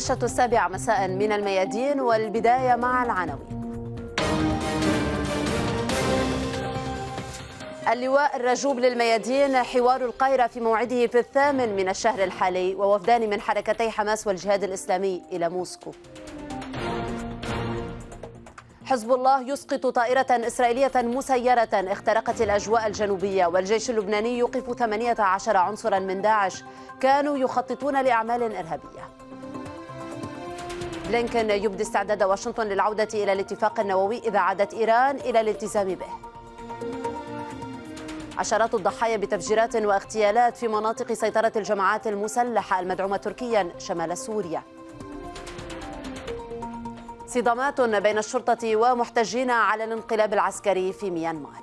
النشرة السابعة مساء من الميادين والبداية مع العناوين اللواء الرجوب للميادين حوار القاهرة في موعده في الثامن من الشهر الحالي ووفدان من حركتي حماس والجهاد الإسلامي إلى موسكو حزب الله يسقط طائرة إسرائيلية مسيرة اخترقت الأجواء الجنوبية والجيش اللبناني يوقف 18 عنصرا من داعش كانوا يخططون لأعمال إرهابية بلينكن يبدي استعداد واشنطن للعودة إلى الاتفاق النووي إذا عادت إيران إلى الالتزام به عشرات الضحايا بتفجيرات واغتيالات في مناطق سيطرة الجماعات المسلحة المدعومة تركيا شمال سوريا صدامات بين الشرطة ومحتجين على الانقلاب العسكري في ميانمار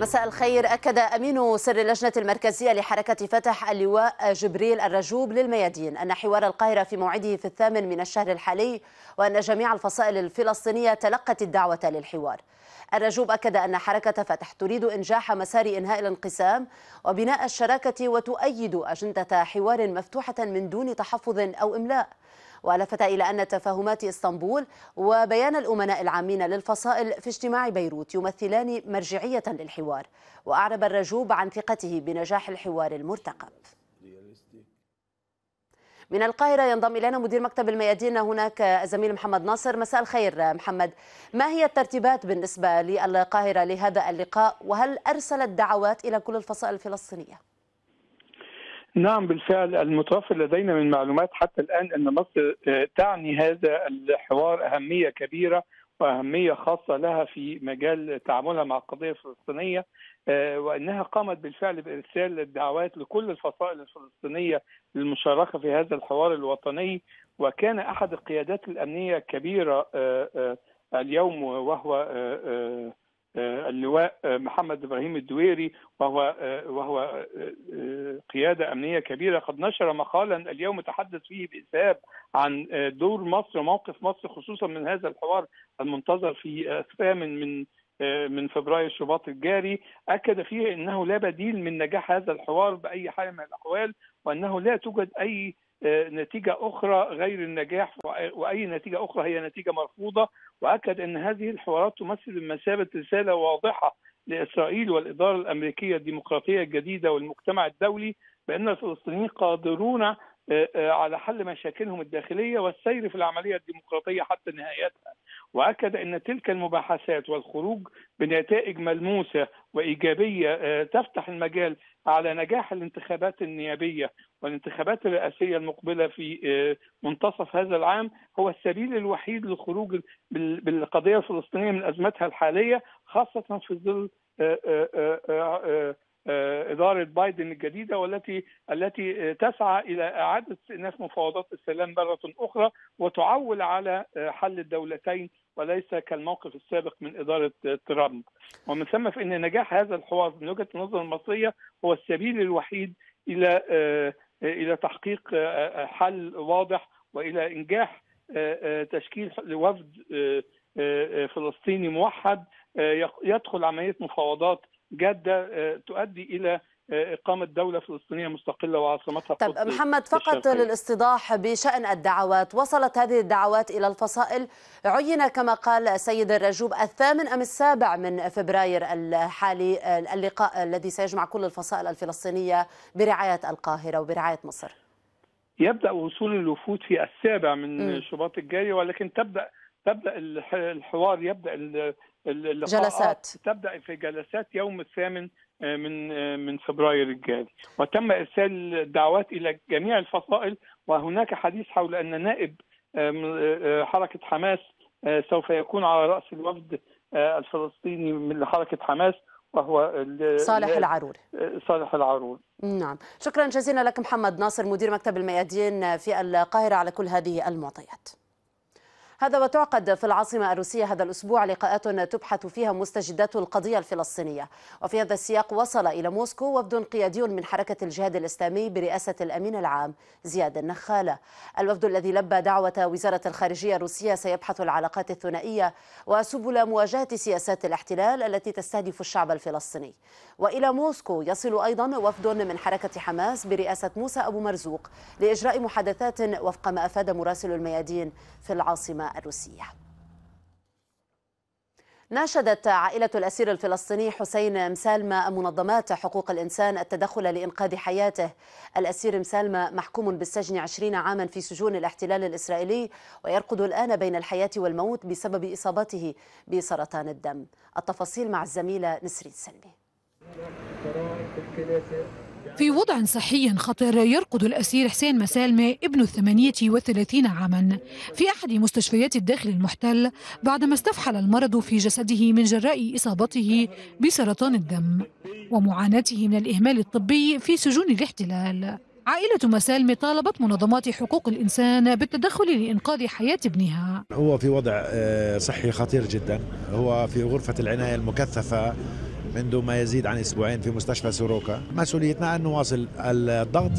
مساء الخير أكد أمين سر اللجنة المركزية لحركة فتح اللواء جبريل الرجوب للميادين أن حوار القاهرة في موعده في الثامن من الشهر الحالي وأن جميع الفصائل الفلسطينية تلقت الدعوة للحوار الرجوب أكد أن حركة فتح تريد إنجاح مسار إنهاء الانقسام وبناء الشراكة وتؤيد أجندة حوار مفتوحة من دون تحفظ أو إملاء ولفت إلى أن تفاهمات اسطنبول وبيان الأمناء العامين للفصائل في اجتماع بيروت يمثلان مرجعية للحوار وأعرب الرجوب عن ثقته بنجاح الحوار المرتقب من القاهرة ينضم إلينا مدير مكتب الميادين هناك الزميل محمد ناصر مساء الخير محمد ما هي الترتيبات بالنسبة للقاهرة لهذا اللقاء وهل أرسلت دعوات إلى كل الفصائل الفلسطينية؟ نعم بالفعل المتوفر لدينا من معلومات حتى الآن أن مصر آه، تعني هذا الحوار أهمية كبيرة وأهمية خاصة لها في مجال تعاملها مع القضية الفلسطينية آه، وأنها قامت بالفعل بإرسال الدعوات لكل الفصائل الفلسطينية للمشاركة في هذا الحوار الوطني وكان أحد القيادات الأمنية الكبيرة آه، اليوم وهو آه، اللواء آه، محمد ابراهيم الدويري وهو آه، وهو قياده امنيه كبيره قد نشر مقالا اليوم تحدث فيه باسهاب عن دور مصر وموقف مصر خصوصا من هذا الحوار المنتظر في الثامن من من فبراير شباط الجاري اكد فيه انه لا بديل من نجاح هذا الحوار باي حال من الاحوال وانه لا توجد اي نتيجة أخرى غير النجاح وأي نتيجة أخرى هي نتيجة مرفوضة وأكد أن هذه الحوارات تمثل بمثابة رسالة واضحة لإسرائيل والإدارة الأمريكية الديمقراطية الجديدة والمجتمع الدولي بأن الفلسطينيين قادرون على حل مشاكلهم الداخلية والسير في العملية الديمقراطية حتى نهايتها واكد ان تلك المباحثات والخروج بنتائج ملموسه وايجابيه آه، تفتح المجال على نجاح الانتخابات النيابيه والانتخابات الرئاسيه المقبله في آه، منتصف هذا العام هو السبيل الوحيد للخروج بالقضيه الفلسطينيه من ازمتها الحاليه خاصه في ظل آه، إدارة بايدن الجديدة والتي التي تسعى إلى إعادة استئناف مفاوضات السلام مرة أخرى وتعول على حل الدولتين وليس كالموقف السابق من إدارة ترامب ومن ثم فإن نجاح هذا الحوار من وجهة النظر المصرية هو السبيل الوحيد إلى آه، إلى تحقيق آه، آه، حل واضح وإلى إنجاح تشكيل وفد فلسطيني موحد يدخل عملية مفاوضات جادة تؤدي إلى إقامة دولة فلسطينية مستقلة وعاصمتها طب قدس محمد فقط الشرقية. للاستيضاح بشأن الدعوات وصلت هذه الدعوات إلى الفصائل عين كما قال السيد الرجوب الثامن أم السابع من فبراير الحالي اللقاء الذي سيجمع كل الفصائل الفلسطينية برعاية القاهرة وبرعاية مصر يبدأ وصول الوفود في السابع من م. شباط الجاري ولكن تبدأ تبدا الحوار يبدا اللقاءات جلسات تبدا في جلسات يوم الثامن آه، من آه، من فبراير الجاري وتم ارسال دعوات الى جميع الفصائل وهناك حديث حول ان نائب آه، حركه حماس سوف يكون على راس الوفد الفلسطيني من حركه حماس وهو صالح العرور صالح العرور نعم شكرا جزيلا لك محمد ناصر مدير مكتب الميادين في القاهره على كل هذه المعطيات هذا وتعقد في العاصمة الروسية هذا الأسبوع لقاءات تبحث فيها مستجدات القضية الفلسطينية وفي هذا السياق وصل إلى موسكو وفد قيادي من حركة الجهاد الإسلامي برئاسة الأمين العام زياد النخالة الوفد الذي لبى دعوة وزارة الخارجية الروسية سيبحث العلاقات الثنائية وسبل مواجهة سياسات الاحتلال التي تستهدف الشعب الفلسطيني وإلى موسكو يصل أيضا وفد من حركة حماس برئاسة موسى أبو مرزوق لإجراء محادثات وفق ما أفاد مراسل الميادين في العاصمة الروسية ناشدت عائلة الأسير الفلسطيني حسين مسالمة منظمات حقوق الإنسان التدخل لإنقاذ حياته الأسير مسالمة محكوم بالسجن عشرين عاما في سجون الاحتلال الإسرائيلي ويرقد الآن بين الحياة والموت بسبب إصابته بسرطان الدم التفاصيل مع الزميلة نسرين سلمي في وضع صحي خطر يرقد الأسير حسين مسالمة ابن الثمانية والثلاثين عاما في أحد مستشفيات الداخل المحتل بعدما استفحل المرض في جسده من جراء إصابته بسرطان الدم ومعاناته من الإهمال الطبي في سجون الاحتلال عائلة مسالمة طالبت منظمات حقوق الإنسان بالتدخل لإنقاذ حياة ابنها هو في وضع آه، صحي خطير جدا هو في غرفة العناية المكثفة منذ ما يزيد عن اسبوعين في مستشفى سوروكا مسؤوليتنا ان نواصل الضغط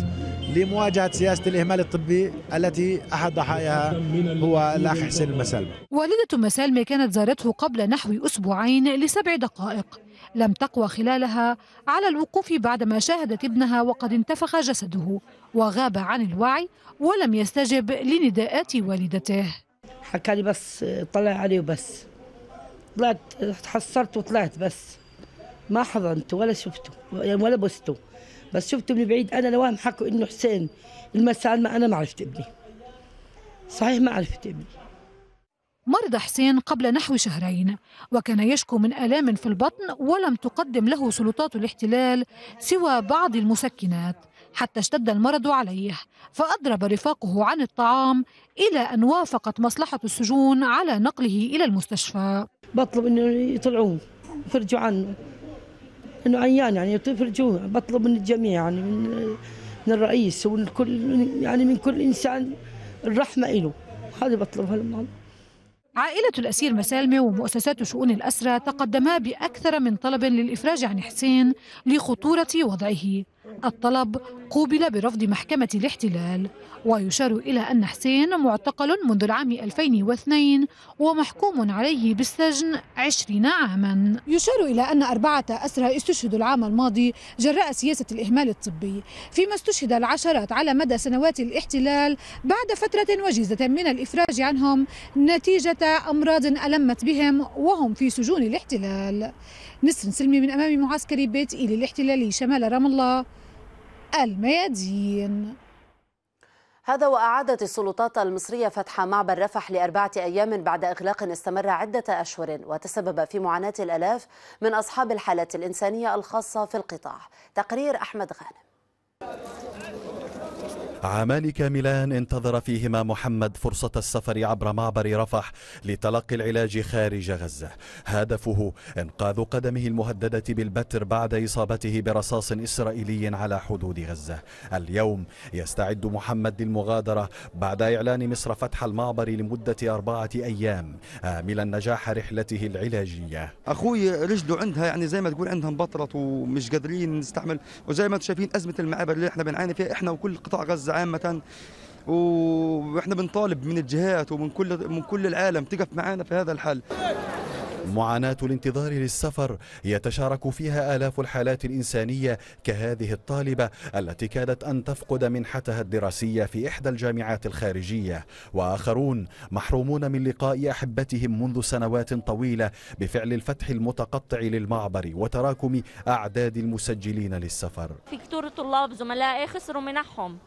لمواجهه سياسه الاهمال الطبي التي احد ضحاياها هو الاخ حسين المسالمه. والده مسالمه كانت زارته قبل نحو اسبوعين لسبع دقائق، لم تقوى خلالها على الوقوف بعدما شاهدت ابنها وقد انتفخ جسده وغاب عن الوعي ولم يستجب لنداءات والدته. حكى لي بس طلع عليه وبس طلعت تحصرت وطلعت بس. ما حضنته ولا شفته يعني ولا بسته بس شفته من بعيد انا لوهم حكوا انه حسين المساء ما انا ما عرفت ابني صحيح ما عرفت ابني مرض حسين قبل نحو شهرين وكان يشكو من آلام في البطن ولم تقدم له سلطات الاحتلال سوى بعض المسكنات حتى اشتد المرض عليه فأضرب رفاقه عن الطعام إلى أن وافقت مصلحة السجون على نقله إلى المستشفى بطلب أنه يطلعوه يفرجوا عنه انه عيان يعني يفرجوه بطلب من الجميع يعني من من الرئيس ومن كل يعني من كل انسان الرحمه له هذا بطلبها المهم عائلة الأسير مسالمة ومؤسسات شؤون الأسرة تقدما بأكثر من طلب للإفراج عن حسين لخطورة وضعه الطلب قوبل برفض محكمة الاحتلال ويشار إلى أن حسين معتقل منذ العام 2002 ومحكوم عليه بالسجن 20 عاما يشار إلى أن أربعة أسرى استشهدوا العام الماضي جراء سياسة الإهمال الطبي فيما استشهد العشرات على مدى سنوات الاحتلال بعد فترة وجيزة من الإفراج عنهم نتيجة أمراض ألمت بهم وهم في سجون الاحتلال نسر سلمي من أمام معسكر بيت إيل الاحتلالي شمال رام الله الميادين هذا وأعادت السلطات المصرية فتح معبر رفح لأربعة أيام بعد إغلاق استمر عدة أشهر وتسبب في معاناة الألاف من أصحاب الحالات الإنسانية الخاصة في القطاع تقرير أحمد غانم عامان كاملان انتظر فيهما محمد فرصة السفر عبر معبر رفح لتلقي العلاج خارج غزة هدفه إنقاذ قدمه المهددة بالبتر بعد إصابته برصاص إسرائيلي على حدود غزة اليوم يستعد محمد للمغادرة بعد إعلان مصر فتح المعبر لمدة أربعة أيام آملا نجاح رحلته العلاجية أخوي رجله عندها يعني زي ما تقول عندها انبطرت ومش قادرين نستعمل وزي ما انتم شايفين أزمة المعابر اللي احنا بنعاني فيها احنا وكل قطاع غزة عامه واحنا بنطالب من الجهات ومن كل من كل العالم تقف معانا في هذا الحل معاناة الانتظار للسفر يتشارك فيها آلاف الحالات الإنسانية كهذه الطالبة التي كادت أن تفقد منحتها الدراسية في إحدى الجامعات الخارجية وآخرون محرومون من لقاء أحبتهم منذ سنوات طويلة بفعل الفتح المتقطع للمعبر وتراكم أعداد المسجلين للسفر في كثير طلاب زملائي خسروا منحهم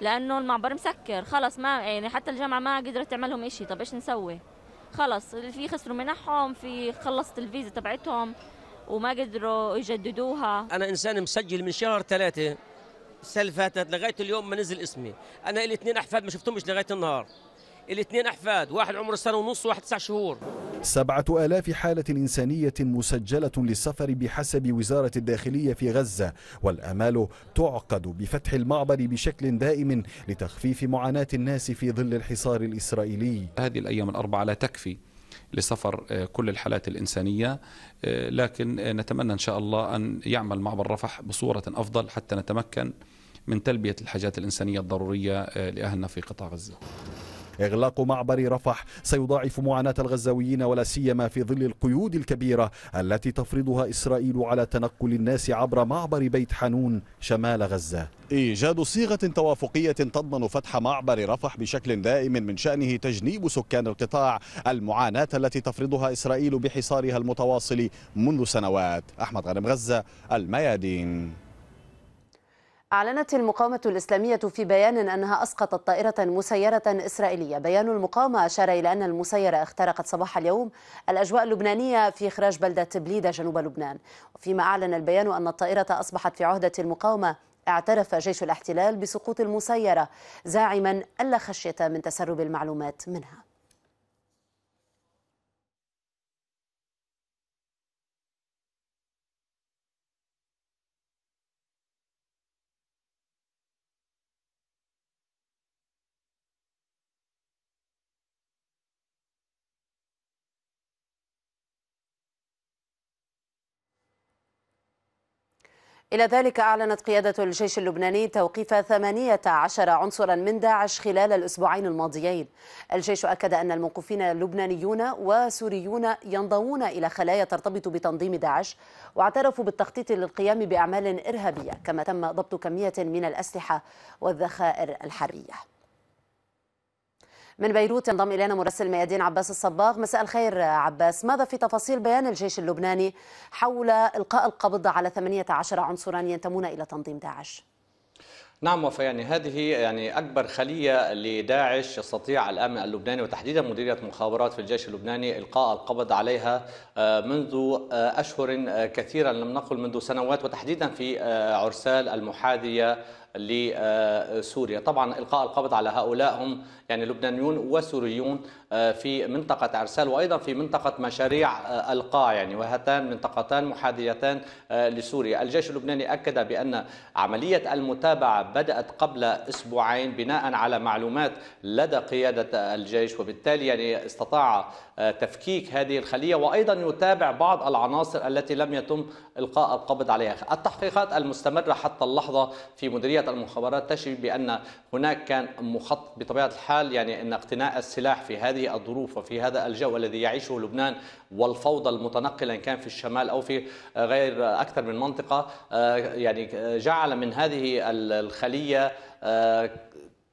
لانه المعبر مسكر خلص ما يعني حتى الجامعه ما قدرت تعمل لهم شيء طب ايش نسوي خلص في خسروا منحهم في خلصت الفيزا تبعتهم وما قدروا يجددوها انا انسان مسجل من شهر ثلاثة السنه اللي فاتت لغايه اليوم ما نزل اسمي انا لي اثنين احفاد ما شفتهمش لغايه النهار الاثنين أحفاد واحد عمره سنة ونص وواحد تسع شهور سبعة آلاف حالة إنسانية مسجلة للسفر بحسب وزارة الداخلية في غزة والأمال تعقد بفتح المعبر بشكل دائم لتخفيف معاناة الناس في ظل الحصار الإسرائيلي هذه الأيام الأربعة لا تكفي لسفر آه، كل الحالات الإنسانية آه، لكن آه، نتمنى إن شاء الله أن يعمل معبر رفح بصورة أفضل حتى نتمكن من تلبية الحاجات الإنسانية الضرورية لأهلنا في قطاع غزة إغلاق معبر رفح سيضاعف معاناة الغزاويين ولا سيما في ظل القيود الكبيرة التي تفرضها إسرائيل على تنقل الناس عبر معبر بيت حنون شمال غزة إيجاد صيغة توافقية تضمن فتح معبر رفح بشكل دائم من شأنه تجنيب سكان القطاع المعاناة التي تفرضها إسرائيل بحصارها المتواصل منذ سنوات أحمد غنم غزة الميادين أعلنت المقاومة الإسلامية في بيان أنها أسقطت طائرة مسيرة إسرائيلية بيان المقاومة أشار إلى أن المسيرة اخترقت صباح اليوم الأجواء اللبنانية في إخراج بلدة بليدة جنوب لبنان وفيما أعلن البيان أن الطائرة أصبحت في عهدة المقاومة اعترف جيش الاحتلال بسقوط المسيرة زاعما ألا خشية من تسرب المعلومات منها إلى ذلك أعلنت قيادة الجيش اللبناني توقيف 18 عنصرا من داعش خلال الأسبوعين الماضيين الجيش أكد أن الموقوفين اللبنانيون وسوريون ينضوون إلى خلايا ترتبط بتنظيم داعش واعترفوا بالتخطيط للقيام بأعمال إرهابية كما تم ضبط كمية من الأسلحة والذخائر الحرية من بيروت ينضم إلينا مراسل ميادين عباس الصباغ مساء الخير عباس ماذا في تفاصيل بيان الجيش اللبناني حول إلقاء القبض على 18 عنصرا ينتمون إلى تنظيم داعش؟ نعم وفا يعني هذه يعني اكبر خليه لداعش يستطيع الامن اللبناني وتحديدا مديريه مخابرات في الجيش اللبناني القاء القبض عليها آه، منذ آه، اشهر كثيره لم نقل منذ سنوات وتحديدا في آه، عرسال المحاذيه لسوريا طبعا إلقاء القبض على هؤلاء هم يعني لبنانيون وسوريون آه، في منطقة عرسال وأيضا في منطقة مشاريع آه، القاع يعني وهاتان منطقتان محاديتان آه، لسوريا الجيش اللبناني أكد بأن عملية المتابعة بدأت قبل أسبوعين بناء على معلومات لدى قيادة الجيش وبالتالي يعني استطاع تفكيك هذه الخلية وأيضا يتابع بعض العناصر التي لم يتم إلقاء القبض عليها التحقيقات المستمرة حتى اللحظة في مديرية المخابرات تشير بأن هناك كان مخطط بطبيعة الحال يعني أن اقتناء السلاح في هذه هذه الظروف وفي هذا الجو الذي يعيشه لبنان والفوضى المتنقلة إن كان في الشمال أو في غير أكثر من منطقة آه، يعني آه، جعل من هذه الخلية آه،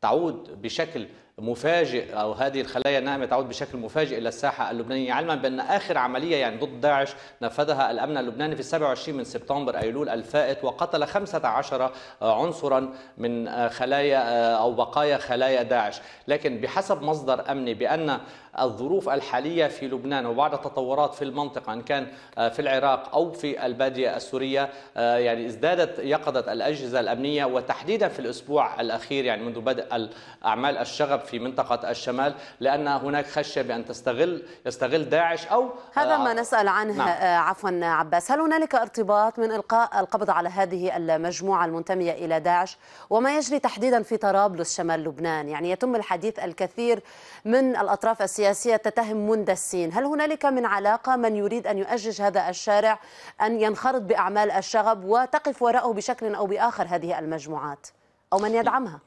تعود بشكل مفاجئ او هذه الخلايا الناعمه تعود بشكل مفاجئ الى الساحه اللبنانيه علما بان اخر عمليه يعني ضد داعش نفذها الامن اللبناني في 27 من سبتمبر ايلول الفائت وقتل 15 عنصرا من خلايا او بقايا خلايا داعش لكن بحسب مصدر امني بان الظروف الحالية في لبنان وبعد التطورات في المنطقة إن كان آه، في العراق أو في البادية السورية آه، يعني ازدادت يقظة الأجهزة الأمنية وتحديدا في الأسبوع الأخير يعني منذ بدء أعمال الشغب في منطقة الشمال لأن هناك خشية بأن تستغل يستغل داعش أو آه، هذا ما نسأل عنه نعم. عفوا عباس هل هنالك ارتباط من إلقاء القبض على هذه المجموعة المنتمية إلى داعش وما يجري تحديدا في طرابلس شمال لبنان يعني يتم الحديث الكثير من الأطراف السياسية السياسية تتهم مندسين هل هنالك من علاقة من يريد أن يؤجج هذا الشارع أن ينخرط بأعمال الشغب وتقف وراءه بشكل أو بآخر هذه المجموعات أو من يدعمها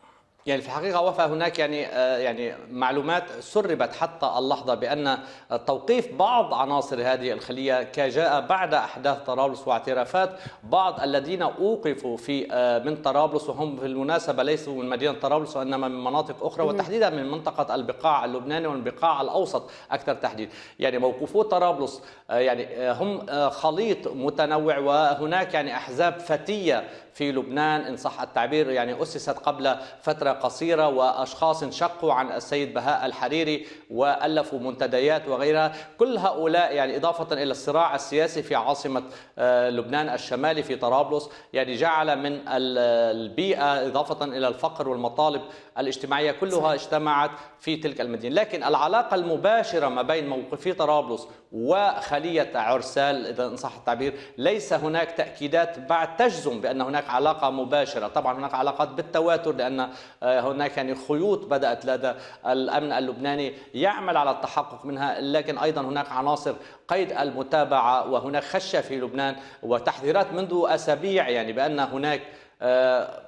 يعني في الحقيقه وفى هناك يعني آه، يعني معلومات سربت حتى اللحظه بان توقيف بعض عناصر هذه الخليه جاء بعد احداث طرابلس واعترافات بعض الذين اوقفوا في آه، من طرابلس وهم بالمناسبه ليسوا من مدينه طرابلس وانما من مناطق اخرى وتحديدا من منطقه البقاع اللبناني والبقاع الاوسط اكثر تحديد يعني موقوفو طرابلس آه، يعني هم خليط متنوع وهناك يعني احزاب فتيه في لبنان إن صح التعبير يعني أسست قبل فترة قصيرة وأشخاص انشقوا عن السيد بهاء الحريري وألفوا منتديات وغيرها كل هؤلاء يعني إضافة إلى الصراع السياسي في عاصمة آه، لبنان الشمالي في طرابلس يعني جعل من البيئة إضافة إلى الفقر والمطالب الاجتماعية كلها اجتمعت في تلك المدينة لكن العلاقة المباشرة ما بين موقفي طرابلس وخلية عرسال إذا إن صح التعبير ليس هناك تأكيدات بعد تجزم بأن هناك علاقة مباشرة طبعا هناك علاقات بالتواتر لأن آه، هناك يعني خيوط بدأت لدى الأمن اللبناني يعمل على التحقق منها لكن أيضا هناك عناصر قيد المتابعة وهناك خشية في لبنان وتحذيرات منذ أسابيع يعني بأن هناك آه،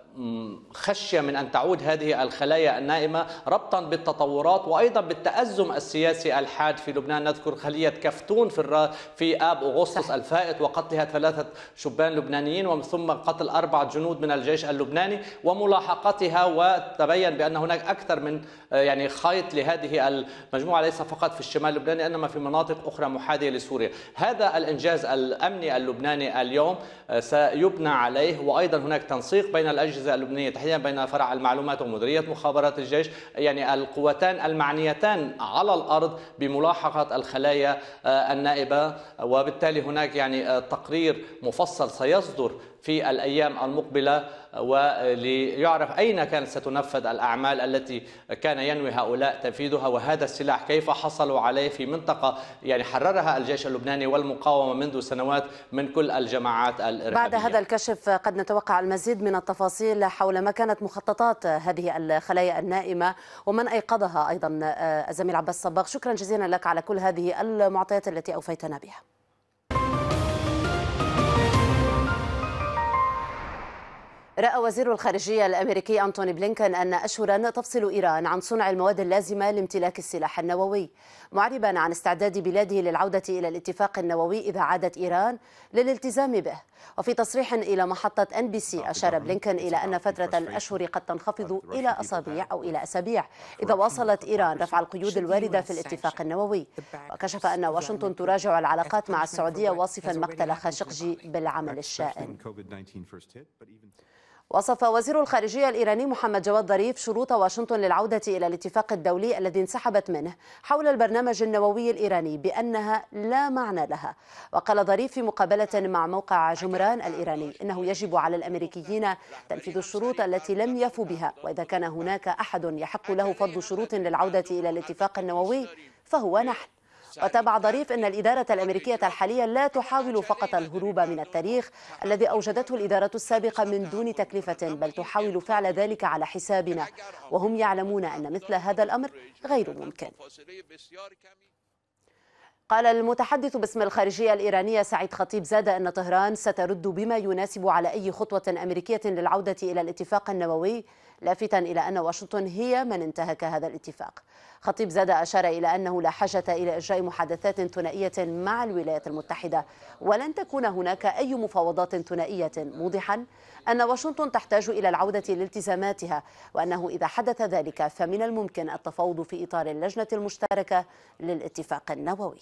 خشيه من ان تعود هذه الخلايا النائمه ربطا بالتطورات وايضا بالتازم السياسي الحاد في لبنان نذكر خليه كفتون في في اب اغسطس الفائت وقتلها ثلاثه شبان لبنانيين ومن ثم قتل اربعه جنود من الجيش اللبناني وملاحقتها وتبين بان هناك اكثر من آه، يعني خيط لهذه المجموعه ليس فقط في الشمال اللبناني انما في مناطق اخرى محاذيه لسوريا هذا الانجاز الامني اللبناني اليوم آه، سيبنى عليه وايضا هناك تنسيق بين الاجهزه الأجهزة اللبنانية تحديدا بين فرع المعلومات ومديرية مخابرات الجيش يعني القوتان المعنيتان على الأرض بملاحقة الخلايا آه، النائبة وبالتالي هناك يعني آه، تقرير مفصل سيصدر في الأيام المقبلة آه، وليعرف أين كانت ستنفذ الأعمال التي كان ينوي هؤلاء تنفيذها وهذا السلاح كيف حصلوا عليه في منطقة يعني حررها الجيش اللبناني والمقاومة منذ سنوات من كل الجماعات الإرهابية بعد هذا الكشف قد نتوقع المزيد من التفاصيل حول ما كانت مخططات هذه الخلايا النائمة ومن أيقظها أيضا آه، الزميل عباس صباغ شكرا جزيلا لك على كل هذه المعطيات التي أوفيتنا بها رأى وزير الخارجية الأمريكي أنتوني بلينكن أن أشهرا تفصل إيران عن صنع المواد اللازمة لامتلاك السلاح النووي معربا عن استعداد بلاده للعودة إلى الاتفاق النووي إذا عادت إيران للالتزام به وفي تصريح إلى محطة أن بي سي أشار بلينكن إلى أن فترة الأشهر قد تنخفض إلى أسابيع أو إلى أسابيع إذا واصلت إيران رفع القيود الواردة في الاتفاق النووي وكشف أن واشنطن تراجع العلاقات مع السعودية واصفا مقتل خاشقجي بالعمل الشائن وصف وزير الخارجية الإيراني محمد جواد ظريف شروط واشنطن للعودة إلى الاتفاق الدولي الذي انسحبت منه حول البرنامج النووي الإيراني بأنها لا معنى لها وقال ظريف في مقابلة مع موقع جمران الإيراني إنه يجب على الأمريكيين تنفيذ الشروط التي لم يفوا بها وإذا كان هناك أحد يحق له فرض شروط للعودة إلى الاتفاق النووي فهو نحن وتابع ظريف أن الإدارة الأمريكية الحالية لا تحاول فقط الهروب من التاريخ الذي أوجدته الإدارة السابقة من دون تكلفة بل تحاول فعل ذلك على حسابنا وهم يعلمون أن مثل هذا الأمر غير ممكن قال المتحدث باسم الخارجية الإيرانية سعيد خطيب زاد أن طهران سترد بما يناسب على أي خطوة أمريكية للعودة إلى الاتفاق النووي لافتا إلى أن واشنطن هي من انتهك هذا الاتفاق خطيب زاد أشار إلى أنه لا حاجة إلى إجراء محادثات ثنائية مع الولايات المتحدة ولن تكون هناك أي مفاوضات ثنائية موضحا أن واشنطن تحتاج إلى العودة لالتزاماتها وأنه إذا حدث ذلك فمن الممكن التفاوض في إطار اللجنة المشتركة للاتفاق النووي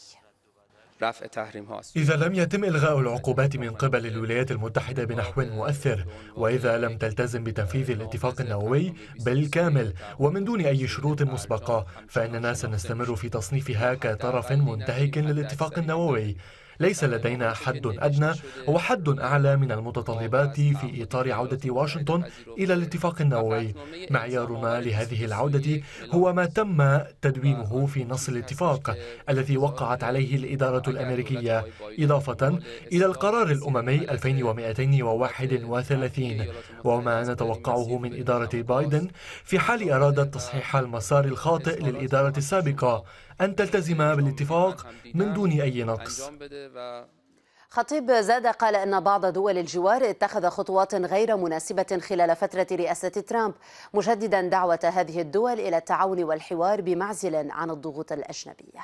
رفع تحريم هاست. إذا لم يتم إلغاء العقوبات من قبل الولايات المتحدة بنحو مؤثر وإذا لم تلتزم بتنفيذ الاتفاق النووي بالكامل ومن دون أي شروط مسبقة فإننا سنستمر في تصنيفها كطرف منتهك للاتفاق النووي ليس لدينا حد أدنى وحد أعلى من المتطلبات في إطار عودة واشنطن إلى الاتفاق النووي معيارنا لهذه العودة هو ما تم تدوينه في نص الاتفاق الذي وقعت عليه الإدارة الأمريكية إضافة إلى القرار الأممي 2231 وما نتوقعه من إدارة بايدن في حال أرادت تصحيح المسار الخاطئ للإدارة السابقة أن تلتزم بالاتفاق من دون أي نقص خطيب زاد قال ان بعض دول الجوار اتخذ خطوات غير مناسبه خلال فتره رئاسه ترامب مجددا دعوه هذه الدول الى التعاون والحوار بمعزل عن الضغوط الاجنبيه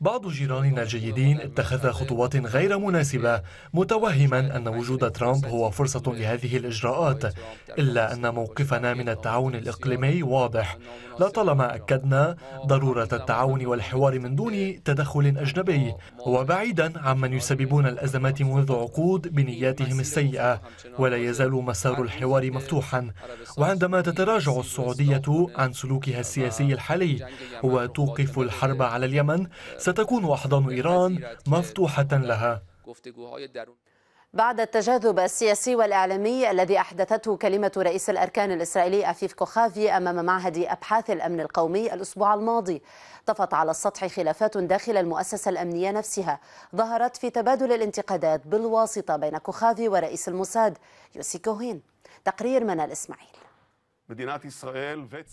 بعض جيراننا الجيدين اتخذ خطوات غير مناسبة متوهما أن وجود ترامب هو فرصة لهذه الإجراءات إلا أن موقفنا من التعاون الإقليمي واضح لطالما أكدنا ضرورة التعاون والحوار من دون تدخل أجنبي وبعيدا عمن يسببون الأزمات منذ عقود بنياتهم السيئة ولا يزال مسار الحوار مفتوحا وعندما تتراجع السعودية عن سلوكها السياسي الحالي وتوقف الحرب على اليمن ستكون أحضان إيران مفتوحة لها بعد التجاذب السياسي والإعلامي الذي أحدثته كلمة رئيس الأركان الإسرائيلي أفيف كوخافي أمام معهد أبحاث الأمن القومي الأسبوع الماضي طفت على السطح خلافات داخل المؤسسة الأمنية نفسها ظهرت في تبادل الانتقادات بالواسطة بين كوخافي ورئيس الموساد يوسي كوهين تقرير منال إسماعيل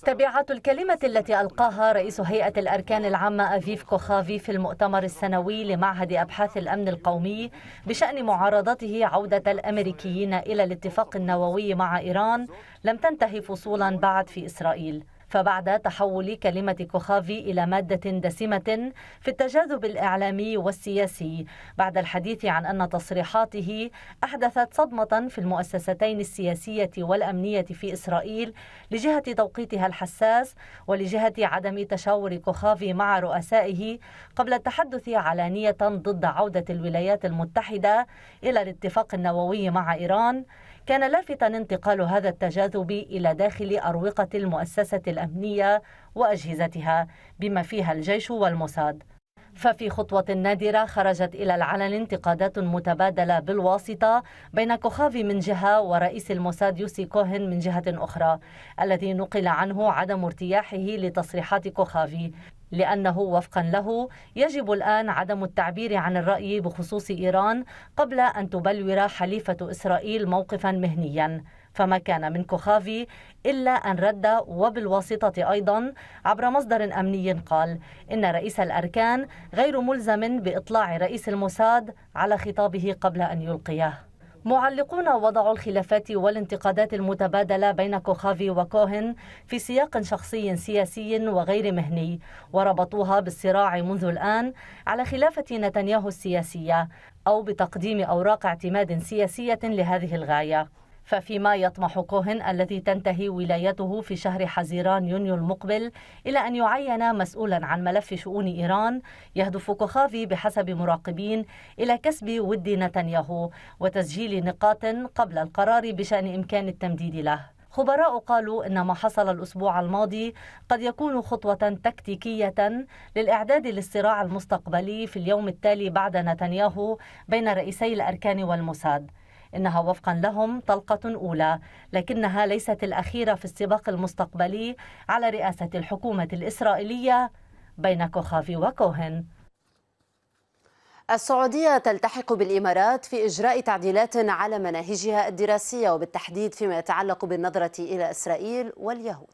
تبعة الكلمة التي ألقاها رئيس هيئة الأركان العامة أفيف كوخافي في المؤتمر السنوي لمعهد أبحاث الأمن القومي بشأن معارضته عودة الأمريكيين إلى الاتفاق النووي مع إيران لم تنتهي فصولا بعد في إسرائيل فبعد تحول كلمة كوخافي إلى مادة دسمة في التجاذب الإعلامي والسياسي بعد الحديث عن أن تصريحاته أحدثت صدمة في المؤسستين السياسية والأمنية في إسرائيل لجهة توقيتها الحساس ولجهة عدم تشاور كوخافي مع رؤسائه قبل التحدث علانية ضد عودة الولايات المتحدة إلى الاتفاق النووي مع إيران كان لافتا انتقال هذا التجاذب إلى داخل أروقة المؤسسة الأمنية وأجهزتها بما فيها الجيش والموساد ففي خطوة نادرة خرجت إلى العلن انتقادات متبادلة بالواسطة بين كوخافي من جهة ورئيس الموساد يوسي كوهن من جهة أخرى الذي نقل عنه عدم ارتياحه لتصريحات كوخافي لأنه وفقا له يجب الآن عدم التعبير عن الرأي بخصوص إيران قبل أن تبلور حليفة إسرائيل موقفا مهنيا فما كان من كوخافي إلا أن رد وبالواسطة أيضا عبر مصدر أمني قال إن رئيس الأركان غير ملزم بإطلاع رئيس الموساد على خطابه قبل أن يلقيه معلقون وضعوا الخلافات والانتقادات المتبادلة بين كوخافي وكوهن في سياق شخصي سياسي وغير مهني وربطوها بالصراع منذ الآن على خلافة نتنياهو السياسية أو بتقديم أوراق اعتماد سياسية لهذه الغاية ففيما يطمح كوهن الذي تنتهي ولايته في شهر حزيران يونيو المقبل إلى أن يعين مسؤولا عن ملف شؤون إيران يهدف كوخافي بحسب مراقبين إلى كسب ود نتنياهو وتسجيل نقاط قبل القرار بشأن إمكان التمديد له خبراء قالوا ان ما حصل الاسبوع الماضي قد يكون خطوه تكتيكيه للاعداد للصراع المستقبلي في اليوم التالي بعد نتنياهو بين رئيسي الاركان والموساد إنها وفقا لهم طلقة أولى لكنها ليست الأخيرة في السباق المستقبلي على رئاسة الحكومة الإسرائيلية بين كوخافي وكوهن السعودية تلتحق بالإمارات في إجراء تعديلات على مناهجها الدراسية وبالتحديد فيما يتعلق بالنظرة إلى إسرائيل واليهود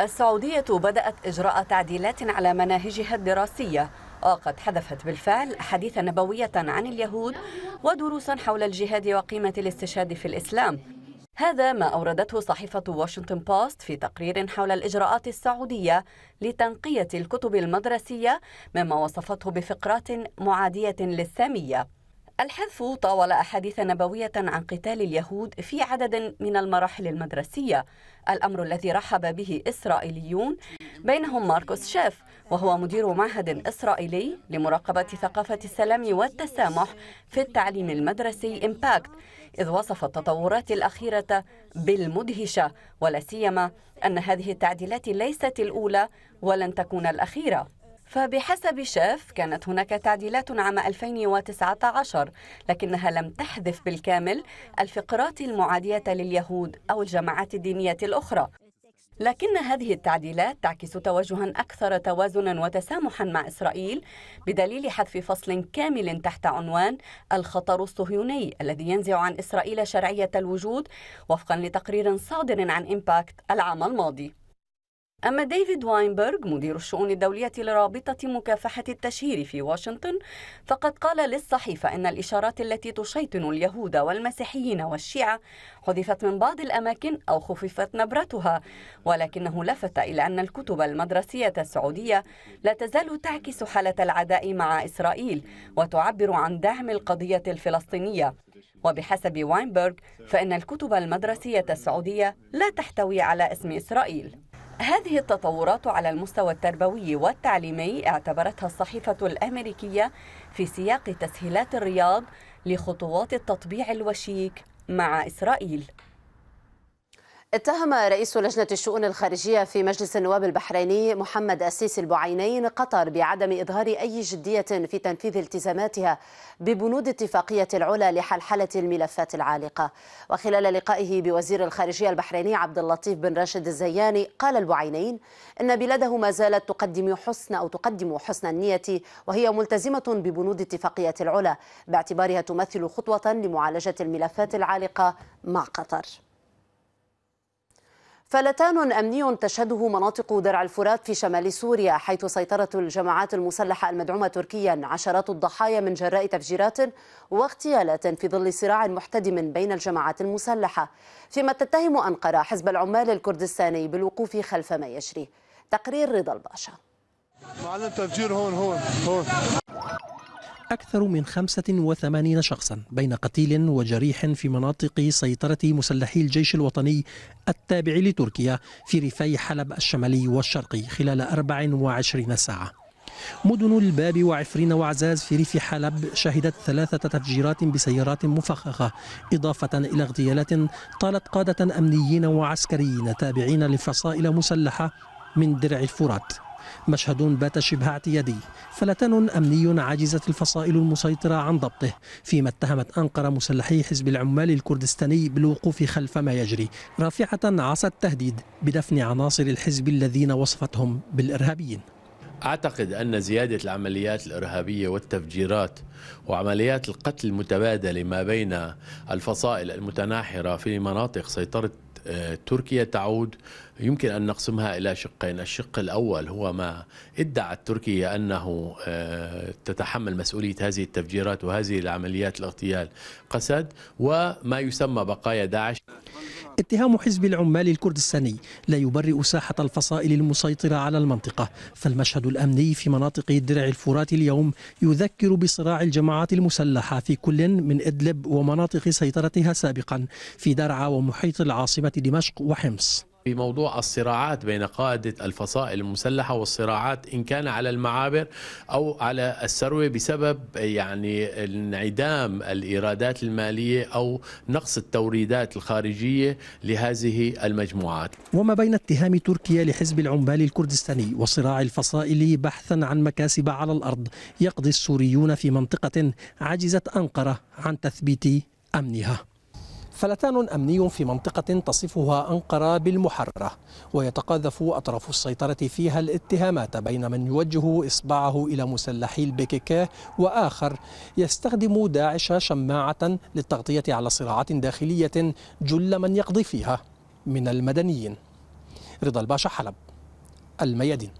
السعودية بدأت إجراء تعديلات على مناهجها الدراسية وقد حذفت بالفعل أحاديث نبوية عن اليهود ودروسا حول الجهاد وقيمة الاستشهاد في الإسلام هذا ما أوردته صحيفة واشنطن بوست في تقرير حول الإجراءات السعودية لتنقية الكتب المدرسية مما وصفته بفقرات معادية للسامية الحذف طاول أحاديث نبوية عن قتال اليهود في عدد من المراحل المدرسية الأمر الذي رحب به إسرائيليون بينهم ماركوس شيف وهو مدير معهد إسرائيلي لمراقبة ثقافة السلام والتسامح في التعليم المدرسي إمباكت إذ وصف التطورات الأخيرة بالمدهشة ولا سيما أن هذه التعديلات ليست الأولى ولن تكون الأخيرة فبحسب شاف كانت هناك تعديلات عام 2019 لكنها لم تحذف بالكامل الفقرات المعادية لليهود أو الجماعات الدينية الأخرى لكن هذه التعديلات تعكس توجها أكثر توازنا وتسامحا مع إسرائيل بدليل حذف فصل كامل تحت عنوان الخطر الصهيوني الذي ينزع عن إسرائيل شرعية الوجود وفقا لتقرير صادر عن إمباكت العام الماضي أما ديفيد واينبرغ مدير الشؤون الدولية لرابطة مكافحة التشهير في واشنطن فقد قال للصحيفة أن الإشارات التي تشيطن اليهود والمسيحيين والشيعة حذفت من بعض الأماكن أو خففت نبرتها ولكنه لفت إلى أن الكتب المدرسية السعودية لا تزال تعكس حالة العداء مع إسرائيل وتعبر عن دعم القضية الفلسطينية وبحسب واينبرغ فإن الكتب المدرسية السعودية لا تحتوي على اسم إسرائيل هذه التطورات على المستوى التربوي والتعليمي اعتبرتها الصحيفة الأمريكية في سياق تسهيلات الرياض لخطوات التطبيع الوشيك مع إسرائيل اتهم رئيس لجنة الشؤون الخارجية في مجلس النواب البحريني محمد السيسي البعينين قطر بعدم إظهار أي جدية في تنفيذ التزاماتها ببنود اتفاقية العلا لحلحلة الملفات العالقة وخلال لقائه بوزير الخارجية البحريني عبد اللطيف بن راشد الزياني قال البعينين إن بلاده ما زالت تقدم حسن أو تقدم حسن النية وهي ملتزمة ببنود اتفاقية العلا باعتبارها تمثل خطوة لمعالجة الملفات العالقة مع قطر فلتان أمني تشهده مناطق درع الفرات في شمال سوريا حيث سيطرت الجماعات المسلحة المدعومة تركيا عشرات الضحايا من جراء تفجيرات واغتيالات في ظل صراع محتدم بين الجماعات المسلحة فيما تتهم أنقرة حزب العمال الكردستاني بالوقوف خلف ما يجري تقرير رضا الباشا معلم تفجير هون هون هون أكثر من 85 شخصا بين قتيل وجريح في مناطق سيطرة مسلحي الجيش الوطني التابع لتركيا في ريفي حلب الشمالي والشرقي خلال 24 ساعة مدن الباب وعفرين وعزاز في ريف حلب شهدت ثلاثة تفجيرات بسيارات مفخخة إضافة إلى اغتيالات طالت قادة أمنيين وعسكريين تابعين لفصائل مسلحة من درع الفرات مشهد بات شبه اعتيادي فلتان أمني عجزت الفصائل المسيطرة عن ضبطه فيما اتهمت أنقرة مسلحي حزب العمال الكردستاني بالوقوف خلف ما يجري رافعة عصا التهديد بدفن عناصر الحزب الذين وصفتهم بالإرهابيين أعتقد أن زيادة العمليات الإرهابية والتفجيرات وعمليات القتل المتبادلة ما بين الفصائل المتناحرة في مناطق سيطرة آه، تركيا تعود يمكن أن نقسمها إلى شقين الشق الأول هو ما ادعت تركيا أنه آه، تتحمل مسؤولية هذه التفجيرات وهذه العمليات الاغتيال قسد وما يسمى بقايا داعش اتهام حزب العمال الكردستاني لا يبرئ ساحة الفصائل المسيطرة على المنطقة فالمشهد الأمني في مناطق درع الفرات اليوم يذكر بصراع الجماعات المسلحة في كل من إدلب ومناطق سيطرتها سابقا في درعا ومحيط العاصمة دمشق وحمص بموضوع الصراعات بين قادة الفصائل المسلحة والصراعات إن كان على المعابر أو على الثروة بسبب يعني انعدام الإيرادات المالية أو نقص التوريدات الخارجية لهذه المجموعات وما بين اتهام تركيا لحزب العمال الكردستاني وصراع الفصائل بحثا عن مكاسب على الأرض يقضي السوريون في منطقة عجزت أنقرة عن تثبيت أمنها فلتان أمني في منطقة تصفها أنقرة بالمحررة ويتقاذف أطراف السيطرة فيها الاتهامات بين من يوجه إصبعه إلى مسلحي البيكيكا وآخر يستخدم داعش شماعة للتغطية على صراعات داخلية جل من يقضي فيها من المدنيين رضا الباشا حلب الميادين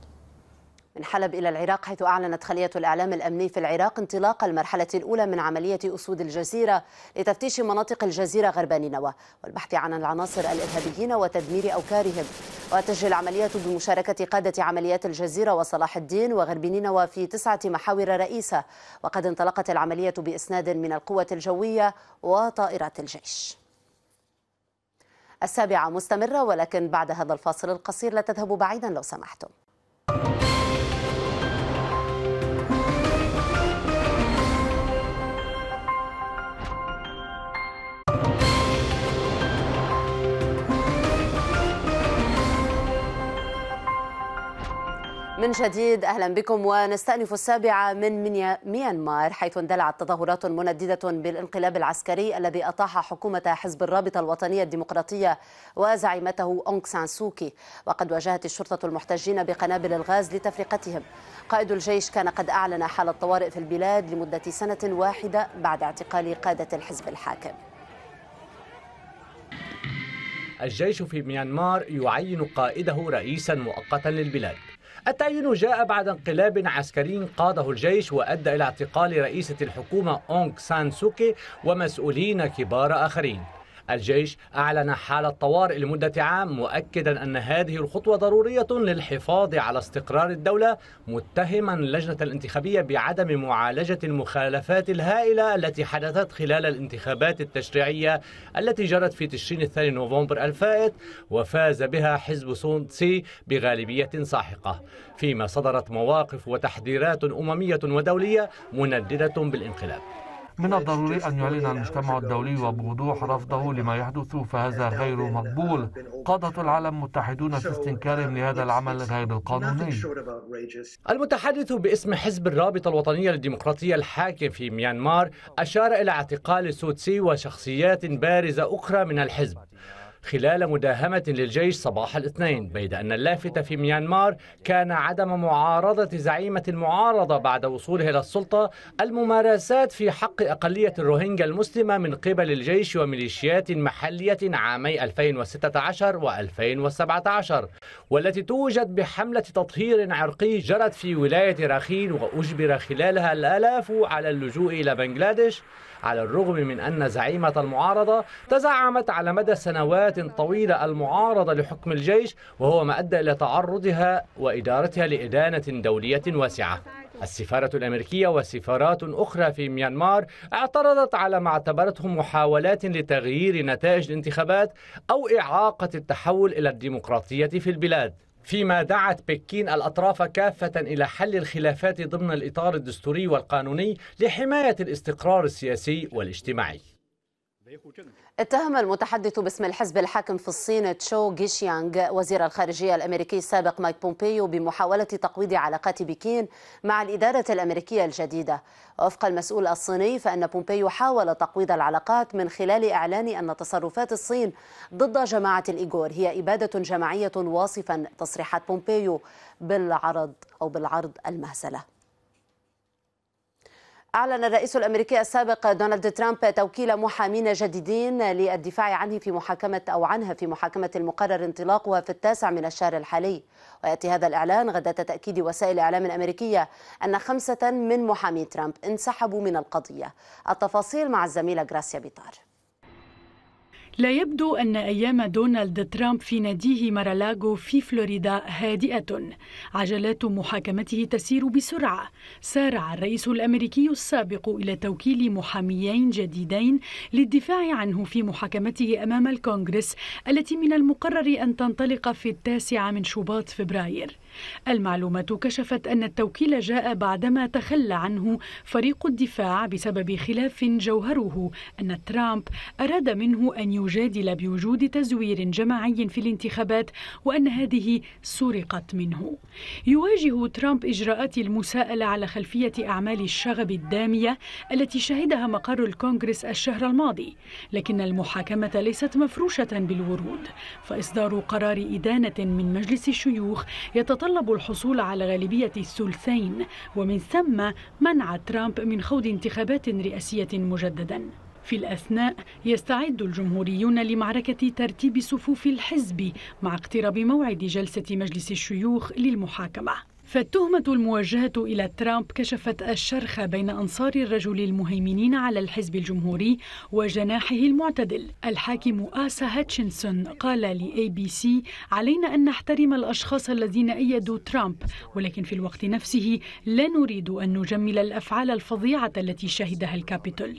من حلب إلى العراق حيث أعلنت خلية الإعلام الأمني في العراق انطلاق المرحلة الأولى من عملية أسود الجزيرة لتفتيش مناطق الجزيرة غرب نينوى والبحث عن العناصر الإرهابيين وتدمير أوكارهم وتجري العملية بمشاركة قادة عمليات الجزيرة وصلاح الدين وغرب نينوى في تسعة محاور رئيسة وقد انطلقت العملية بإسناد من القوة الجوية وطائرات الجيش السابعة مستمرة ولكن بعد هذا الفاصل القصير لا تذهبوا بعيدا لو سمحتم من جديد اهلا بكم ونستأنف السابعه من ميانمار حيث اندلعت تظاهرات مندده بالانقلاب العسكري الذي اطاح حكومه حزب الرابطه الوطنيه الديمقراطيه وزعيمته اونغ سان سوكي وقد واجهت الشرطه المحتجين بقنابل الغاز لتفرقتهم قائد الجيش كان قد اعلن حال الطوارئ في البلاد لمده سنه واحده بعد اعتقال قاده الحزب الحاكم الجيش في ميانمار يعين قائده رئيسا مؤقتا للبلاد التعيين جاء بعد انقلاب عسكري قاده الجيش وأدى إلى اعتقال رئيسة الحكومة أونغ سان سوكي ومسؤولين كبار آخرين الجيش أعلن حالة طوارئ لمدة عام مؤكدا أن هذه الخطوة ضرورية للحفاظ على استقرار الدولة متهما اللجنة الانتخابية بعدم معالجة المخالفات الهائلة التي حدثت خلال الانتخابات التشريعية التي جرت في تشرين الثاني نوفمبر الفائت وفاز بها حزب سونتسي بغالبية ساحقة فيما صدرت مواقف وتحذيرات أممية ودولية منددة بالانقلاب من الضروري أن يعلن المجتمع الدولي وبوضوح رفضه لما يحدث فهذا غير مقبول قادة العالم متحدون في استنكارهم um, لهذا العمل غير القانوني المتحدث باسم حزب الرابطة الوطنية للديمقراطية الحاكم في ميانمار أشار إلى اعتقال سوتسي وشخصيات بارزة أخرى من الحزب خلال مداهمة للجيش صباح الاثنين بيد أن اللافت في ميانمار كان عدم معارضة زعيمة المعارضة بعد وصوله إلى السلطة الممارسات في حق أقلية الروهينجا المسلمة من قبل الجيش وميليشيات محلية عامي 2016 و 2017 والتي توجد بحملة تطهير عرقي جرت في ولاية راخين وأجبر خلالها الآلاف على اللجوء إلى بنغلاديش على الرغم من أن زعيمة المعارضة تزعمت على مدى سنوات طويلة المعارضة لحكم الجيش وهو ما أدى إلى تعرضها وإدارتها لإدانة دولية واسعة السفارة الأمريكية وسفارات أخرى في ميانمار اعترضت على ما اعتبرته محاولات لتغيير نتائج الانتخابات أو إعاقة التحول إلى الديمقراطية في البلاد فيما دعت بكين الأطراف كافة إلى حل الخلافات ضمن الإطار الدستوري والقانوني لحماية الاستقرار السياسي والاجتماعي اتهم المتحدث باسم الحزب الحاكم في الصين تشو جيشيانغ وزير الخارجية الأمريكي السابق مايك بومبيو بمحاولة تقويض علاقات بكين مع الإدارة الأمريكية الجديدة وفق المسؤول الصيني فأن بومبيو حاول تقويض العلاقات من خلال إعلان أن تصرفات الصين ضد جماعة الإيغور هي إبادة جماعية واصفا تصريحات بومبيو بالعرض أو بالعرض المهزلة أعلن الرئيس الأمريكي السابق دونالد ترامب توكيل محامين جديدين للدفاع عنه في محاكمة أو عنها في محاكمة المقرر انطلاقها في التاسع من الشهر الحالي ويأتي هذا الإعلان غدا تأكيد وسائل إعلام أمريكية أن خمسة من محامي ترامب انسحبوا من القضية التفاصيل مع الزميلة غراسيا بيطار لا يبدو أن أيام دونالد ترامب في ناديه مارالاغو في فلوريدا هادئة عجلات محاكمته تسير بسرعة سارع الرئيس الأمريكي السابق إلى توكيل محاميين جديدين للدفاع عنه في محاكمته أمام الكونغرس التي من المقرر أن تنطلق في التاسع من شباط فبراير المعلومات كشفت أن التوكيل جاء بعدما تخلى عنه فريق الدفاع بسبب خلاف جوهره أن ترامب أراد منه أن يجادل بوجود تزوير جماعي في الانتخابات وأن هذه سرقت منه يواجه ترامب إجراءات المساءلة على خلفية أعمال الشغب الدامية التي شهدها مقر الكونغرس الشهر الماضي لكن المحاكمة ليست مفروشة بالورود فإصدار قرار إدانة من مجلس الشيوخ يتطلب يتطلب الحصول على غالبية الثلثين ومن ثم منع ترامب من خوض انتخابات رئاسية مجددا في الأثناء يستعد الجمهوريون لمعركة ترتيب صفوف الحزب مع اقتراب موعد جلسة مجلس الشيوخ للمحاكمة فالتهمة الموجهة إلى ترامب كشفت الشرخ بين أنصار الرجل المهيمنين على الحزب الجمهوري وجناحه المعتدل الحاكم آسا هاتشنسون قال لأي بي سي علينا أن نحترم الأشخاص الذين أيدوا ترامب ولكن في الوقت نفسه لا نريد أن نجمل الأفعال الفظيعة التي شهدها الكابيتول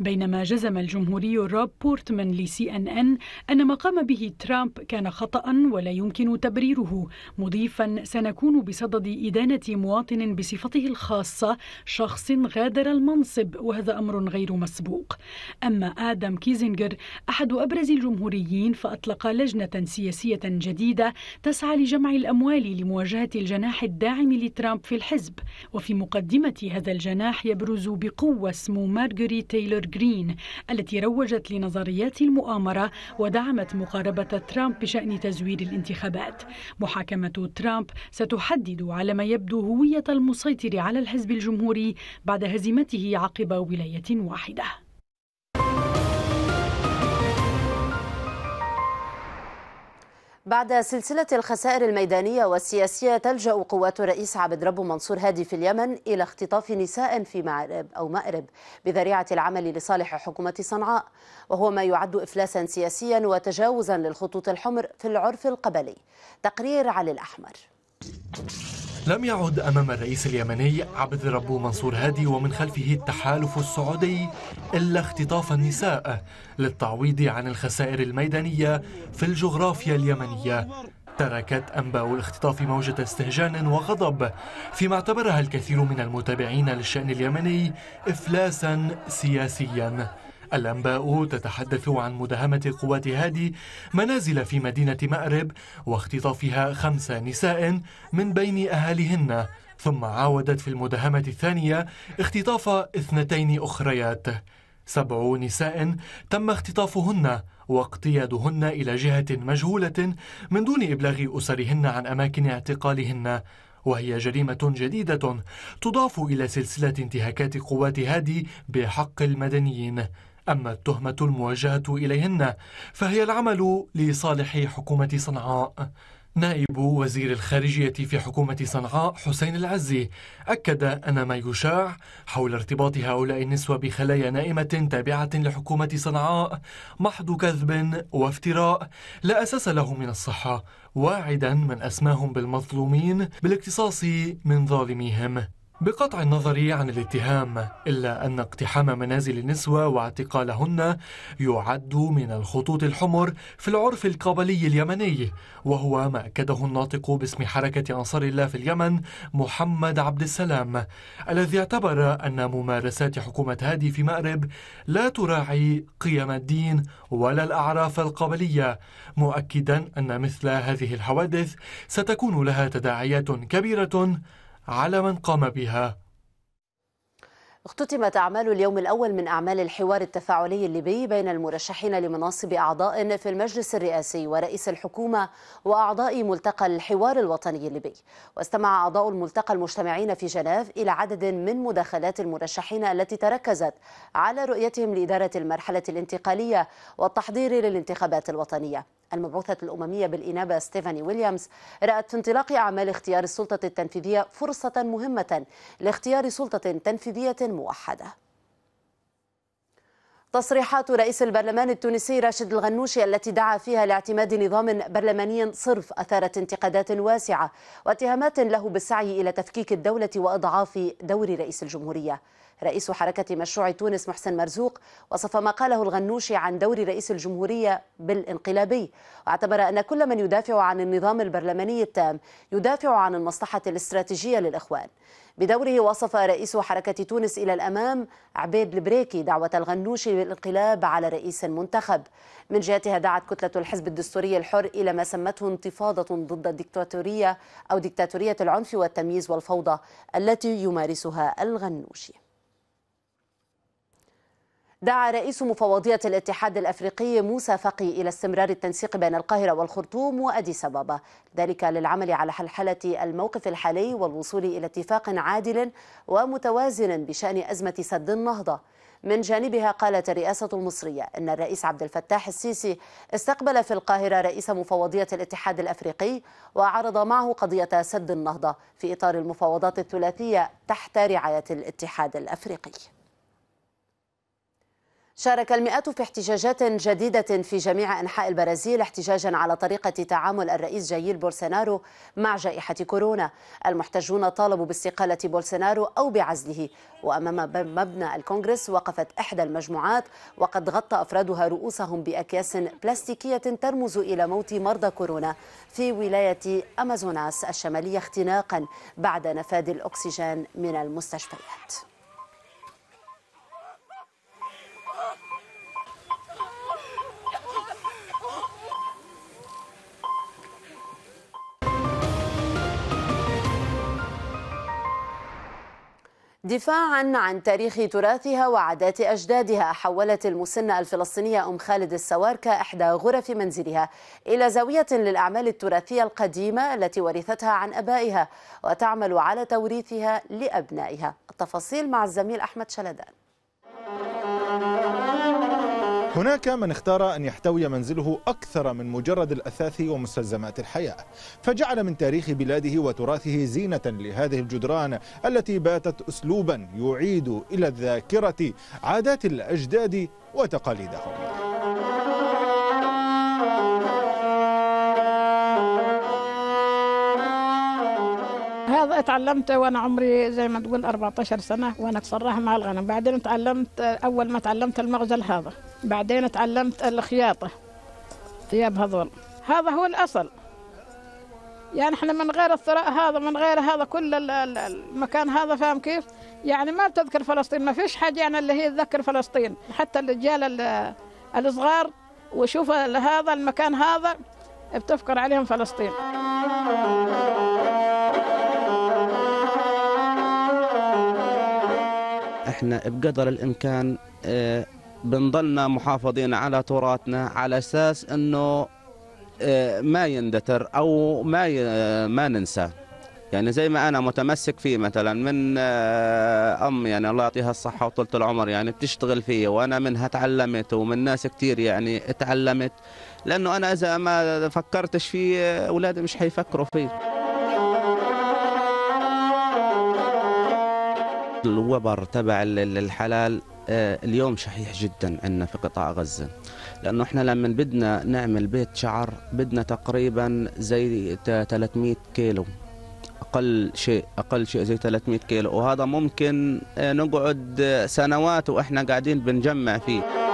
بينما جزم الجمهوري روب بورتمان لسي ان ان ان ما قام به ترامب كان خطا ولا يمكن تبريره مضيفا سنكون بصدد ادانه مواطن بصفته الخاصه شخص غادر المنصب وهذا امر غير مسبوق اما ادم كيزنجر احد ابرز الجمهوريين فاطلق لجنه سياسيه جديده تسعى لجمع الاموال لمواجهه الجناح الداعم لترامب في الحزب وفي مقدمه هذا الجناح يبرز بقوه اسم مارغري تايلور دكتور جرين التي روجت لنظريات المؤامرة ودعمت مقاربة ترامب بشأن تزوير الانتخابات محاكمة ترامب ستحدد على ما يبدو هوية المسيطر على الحزب الجمهوري بعد هزيمته عقب ولاية واحدة بعد سلسلة الخسائر الميدانية والسياسية تلجأ قوات الرئيس عبد ربه منصور هادي في اليمن إلى اختطاف نساء في مأرب أو مأرب بذريعة العمل لصالح حكومة صنعاء وهو ما يعد إفلاسا سياسيا وتجاوزا للخطوط الحمر في العرف القبلي تقرير علي الأحمر لم يعد أمام الرئيس اليمني عبد ربو منصور هادي ومن خلفه التحالف السعودي إلا اختطاف النساء للتعويض عن الخسائر الميدانية في الجغرافيا اليمنية تركت أنباء الاختطاف موجة استهجان وغضب فيما اعتبرها الكثير من المتابعين للشأن اليمني إفلاسا سياسيا الأنباء تتحدث عن مداهمة قوات هادي منازل في مدينة مأرب واختطافها خمس نساء من بين أهاليهن ثم عاودت في المداهمة الثانية اختطاف اثنتين أخريات سبع نساء تم اختطافهن واقتيادهن إلى جهة مجهولة من دون إبلاغ أسرهن عن أماكن اعتقالهن وهي جريمة جديدة تضاف إلى سلسلة انتهاكات قوات هادي بحق المدنيين أما التهمة الموجهة إليهن فهي العمل لصالح حكومة صنعاء نائب وزير الخارجية في حكومة صنعاء حسين العزي أكد أن ما يشاع حول ارتباط هؤلاء النسوة بخلايا نائمة تابعة لحكومة صنعاء محض كذب وافتراء لا أساس له من الصحة واعدا من أسماهم بالمظلومين بالاقتصاص من ظالميهم بقطع النظر عن الاتهام إلا أن اقتحام منازل النسوة واعتقالهن يعد من الخطوط الحمر في العرف القبلي اليمني وهو ما أكده الناطق باسم حركة أنصار الله في اليمن محمد عبد السلام الذي اعتبر أن ممارسات حكومة هادي في مأرب لا تراعي قيم الدين ولا الأعراف القبلية مؤكدا أن مثل هذه الحوادث ستكون لها تداعيات كبيرة على من قام بها اختتمت أعمال اليوم الأول من أعمال الحوار التفاعلي الليبي بين المرشحين لمناصب أعضاء في المجلس الرئاسي ورئيس الحكومة وأعضاء ملتقى الحوار الوطني الليبي واستمع أعضاء الملتقى المجتمعين في جنيف إلى عدد من مداخلات المرشحين التي تركزت على رؤيتهم لإدارة المرحلة الانتقالية والتحضير للانتخابات الوطنية المبعوثة الأممية بالإنابة ستيفاني ويليامز رأت في انطلاق أعمال اختيار السلطة التنفيذية فرصة مهمة لاختيار سلطة تنفيذية موحدة تصريحات رئيس البرلمان التونسي راشد الغنوشي التي دعا فيها لاعتماد نظام برلماني صرف أثارت انتقادات واسعة واتهامات له بالسعي إلى تفكيك الدولة وأضعاف دور رئيس الجمهورية رئيس حركة مشروع تونس محسن مرزوق وصف ما قاله الغنوشي عن دور رئيس الجمهورية بالانقلابي واعتبر أن كل من يدافع عن النظام البرلماني التام يدافع عن المصلحة الاستراتيجية للإخوان بدوره وصف رئيس حركة تونس إلى الأمام عبيد البريكي دعوة الغنوشي للانقلاب على رئيس منتخب من جهتها دعت كتلة الحزب الدستوري الحر إلى ما سمته انتفاضة ضد الدكتاتورية أو دكتاتورية العنف والتمييز والفوضى التي يمارسها الغنوشي دعا رئيس مفوضية الاتحاد الأفريقي موسى فقي إلى استمرار التنسيق بين القاهرة والخرطوم وأديس سبابة ذلك للعمل على حلحلة الموقف الحالي والوصول إلى اتفاق عادل ومتوازن بشأن أزمة سد النهضة من جانبها قالت الرئاسة المصرية أن الرئيس عبد الفتاح السيسي استقبل في القاهرة رئيس مفوضية الاتحاد الأفريقي وعرض معه قضية سد النهضة في إطار المفاوضات الثلاثية تحت رعاية الاتحاد الأفريقي شارك المئات في احتجاجات جديدة في جميع أنحاء البرازيل احتجاجا على طريقة تعامل الرئيس جاييل بولسونارو مع جائحة كورونا المحتجون طالبوا باستقالة بولسونارو أو بعزله وأمام مبنى الكونغرس وقفت إحدى المجموعات وقد غطى أفرادها رؤوسهم بأكياس بلاستيكية ترمز إلى موت مرضى كورونا في ولاية أمازوناس الشمالية اختناقا بعد نفاذ الأكسجين من المستشفيات دفاعا عن تاريخ تراثها وعادات أجدادها حولت المسنة الفلسطينية أم خالد السواركة إحدى غرف منزلها إلى زاوية للأعمال التراثية القديمة التي ورثتها عن أبائها وتعمل على توريثها لأبنائها التفاصيل مع الزميل أحمد شلدان هناك من اختار أن يحتوي منزله أكثر من مجرد الأثاث ومستلزمات الحياة فجعل من تاريخ بلاده وتراثه زينة لهذه الجدران التي باتت أسلوبا يعيد إلى الذاكرة عادات الأجداد وتقاليدهم هذا تعلمته وانا عمري زي ما تقول 14 سنه وانا تصرح مع الغنم بعدين تعلمت اول ما تعلمت المغزل هذا بعدين تعلمت الخياطه ثياب هذول هذا هو الاصل يعني احنا من غير الثراء هذا من غير هذا كل المكان هذا فاهم كيف؟ يعني ما بتذكر فلسطين ما فيش حاجه يعني اللي هي تذكر فلسطين حتى الرجال الصغار وشوف هذا المكان هذا بتفكر عليهم فلسطين. احنا بقدر الامكان آه، بنضلنا محافظين على تراثنا على اساس انه آه، ما يندثر او ما آه، ما ننساه يعني زي ما انا متمسك فيه مثلا من امي يعني الله يعطيها الصحه وطولة العمر يعني بتشتغل فيه وانا منها تعلمت ومن ناس كثير يعني تعلمت لانه انا اذا ما فكرتش فيه اولادي مش حيفكروا فيه الوبر تبع الحلال آه، اليوم شحيح جدا عندنا في قطاع غزة لأنه إحنا لما بدنا نعمل بيت شعر بدنا تقريبا زي 300 كيلو اقل شيء اقل شيء زي 300 كيلو وهذا ممكن آه، نقعد آه، سنوات واحنا قاعدين بنجمع فيه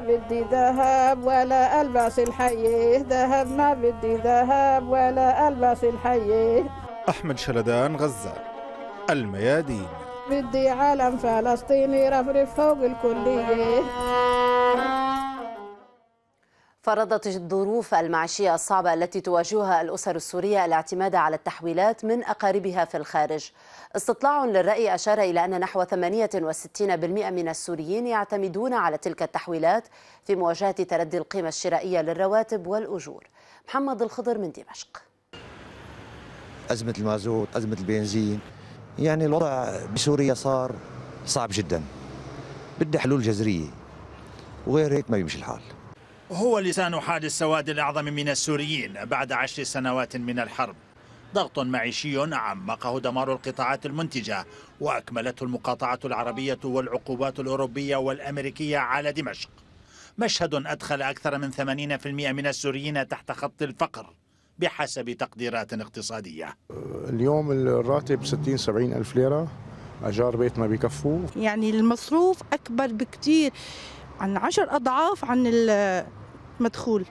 بدي ذهب ولا ألبس الحي ذهب ما بدي ذهب ولا ألبس الحي أحمد شلدان غزة الميادين بدي عالم فلسطيني رفرف فوق الكلية فرضت الظروف المعيشية الصعبة التي تواجهها الأسر السورية الاعتماد على التحويلات من أقاربها في الخارج استطلاع للرأي أشار إلى أن نحو 68% من السوريين يعتمدون على تلك التحويلات في مواجهة تردي القيمة الشرائية للرواتب والأجور محمد الخضر من دمشق أزمة المازوت أزمة البنزين يعني الوضع بسوريا صار صعب جدا بدها حلول جذرية وغير هيك ما بيمشي الحال هو لسان حال السواد الأعظم من السوريين بعد عشر سنوات من الحرب ضغط معيشي عمقه دمار القطاعات المنتجة وأكملته المقاطعة العربية والعقوبات الأوروبية والأمريكية على دمشق مشهد أدخل أكثر من 80% من السوريين تحت خط الفقر بحسب تقديرات اقتصادية اليوم الراتب 60-70 ألف ليرة أجار بيت ما بيكفوه يعني المصروف أكبر بكثير عن عشر أضعاف عن المدخول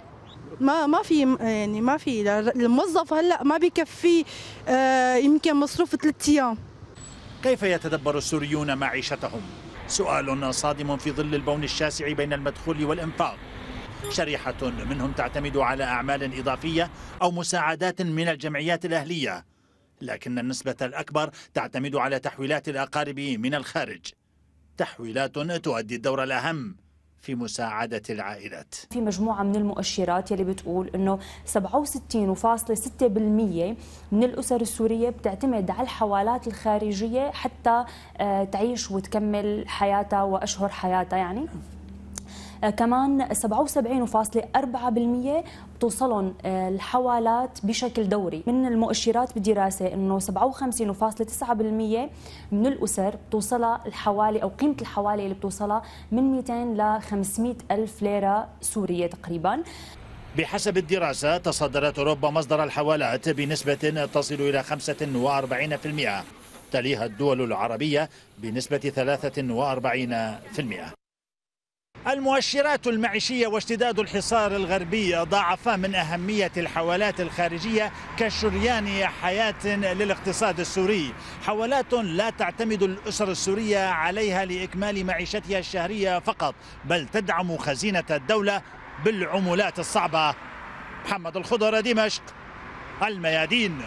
ما ما في يعني ما في الموظف هلا ما بكفي آه، يمكن مصروف ثلاث ايام كيف يتدبر السوريون معيشتهم؟ سؤال صادم في ظل البون الشاسع بين المدخول والإنفاق شريحة منهم تعتمد على أعمال إضافية أو مساعدات من الجمعيات الأهلية لكن النسبة الأكبر تعتمد على تحويلات الأقارب من الخارج تحويلات تؤدي الدور الأهم في مساعدة العائلات في مجموعة من المؤشرات يلي بتقول أنه 67.6% من الأسر السورية بتعتمد على الحوالات الخارجية حتى آه، تعيش وتكمل حياتها وأشهر حياتها يعني آه، كمان 77.4% بتوصلهم آه، الحوالات بشكل دوري من المؤشرات بالدراسة أنه 57.9% من الأسر بتوصلها الحوالي أو قيمة الحوالي اللي بتوصلها من 200 ل 500 ألف ليرة سورية تقريباً بحسب الدراسة تصدرت أوروبا مصدر الحوالات بنسبة تصل إلى 45% تليها الدول العربية بنسبة 43% المؤشرات المعيشية واشتداد الحصار الغربي ضاعفا من أهمية الحوالات الخارجية كشريان حياة للاقتصاد السوري حوالات لا تعتمد الأسر السورية عليها لإكمال معيشتها الشهرية فقط بل تدعم خزينة الدولة بالعملات الصعبة محمد الخضر دمشق الميادين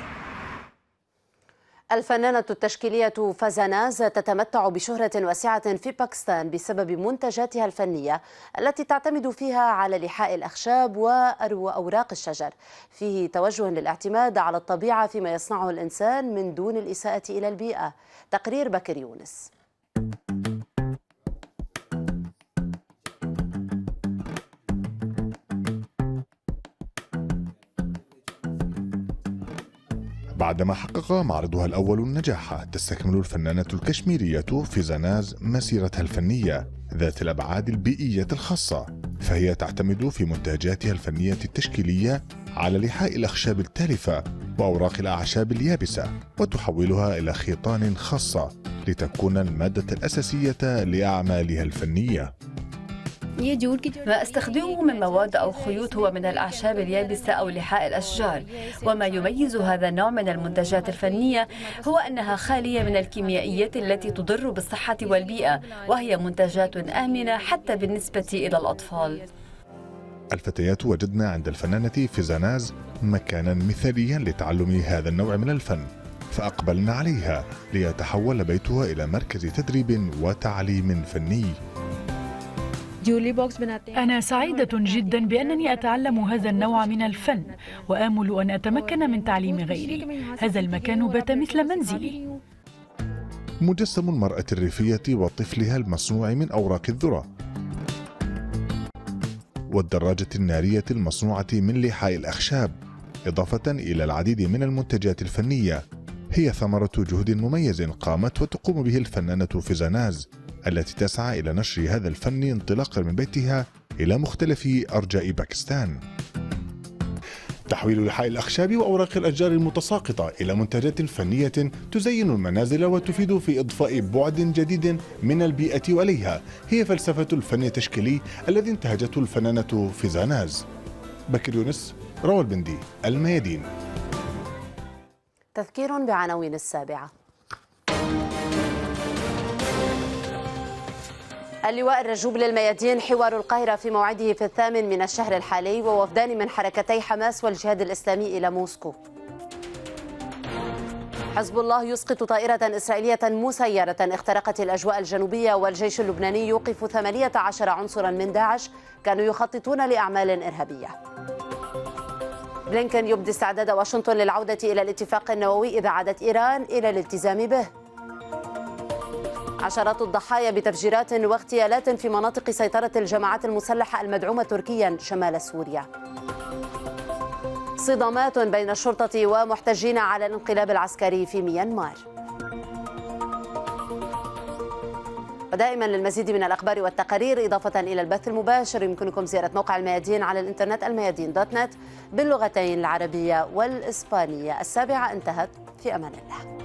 الفنانة التشكيلية فزناز تتمتع بشهرة واسعة في باكستان بسبب منتجاتها الفنية التي تعتمد فيها على لحاء الأخشاب وأوراق الشجر فيه توجه للاعتماد على الطبيعة فيما يصنعه الإنسان من دون الإساءة إلى البيئة تقرير بكر يونس بعدما حقق معرضها الأول النجاح تستكمل الفنانة الكشميرية فيزاناز مسيرتها الفنية ذات الأبعاد البيئية الخاصة فهي تعتمد في منتجاتها الفنية التشكيلية على لحاء الأخشاب التالفة وأوراق الأعشاب اليابسة وتحولها إلى خيطان خاصة لتكون المادة الأساسية لأعمالها الفنية استخدمه من مواد أو خيوط هو من الأعشاب اليابسة أو لحاء الأشجار وما يميز هذا النوع من المنتجات الفنية هو أنها خالية من الكيميائيات التي تضر بالصحة والبيئة وهي منتجات آمنة حتى بالنسبة إلى الأطفال الفتيات وجدنا عند الفنانة فيزاناز مكانا مثاليا لتعلم هذا النوع من الفن فأقبلنا عليها ليتحول بيتها إلى مركز تدريب وتعليم فني جولي بوكس أنا سعيدة جدا بأنني أتعلم هذا النوع من الفن وآمل أن أتمكن من تعليم غيري هذا المكان بات مثل منزلي مجسم المرأة الريفية وطفلها المصنوع من أوراق الذرة والدراجة النارية المصنوعة من لحاء الأخشاب إضافة إلى العديد من المنتجات الفنية هي ثمرة جهد مميز قامت وتقوم به الفنانة فيزاناز التي تسعى إلى نشر هذا الفن انطلاقا من بيتها إلى مختلف أرجاء باكستان تحويل لحاء الأخشاب وأوراق الأشجار المتساقطة إلى منتجات فنية تزين المنازل وتفيد في إضفاء بعد جديد من البيئة وليها هي فلسفة الفن التشكيلي الذي انتهجته الفنانة فيزاناز بكر يونس راولبندي الميادين تذكير بعناوين السابعة اللواء الرجوب للميادين حوار القاهرة في موعده في الثامن من الشهر الحالي ووفدان من حركتي حماس والجهاد الإسلامي إلى موسكو حزب الله يسقط طائرة إسرائيلية مسيرة اخترقت الأجواء الجنوبية والجيش اللبناني يوقف 18 عنصرا من داعش كانوا يخططون لأعمال إرهابية بلينكن يبدي استعداد واشنطن للعودة إلى الاتفاق النووي إذا عادت إيران إلى الالتزام به عشرات الضحايا بتفجيرات واغتيالات في مناطق سيطرة الجماعات المسلحة المدعومة تركيا شمال سوريا صدامات بين الشرطة ومحتجين على الانقلاب العسكري في ميانمار ودائما للمزيد من الأخبار والتقارير إضافة إلى البث المباشر يمكنكم زيارة موقع الميادين على الإنترنت الميادين دوت نت باللغتين العربية والإسبانية السابعة انتهت في أمان الله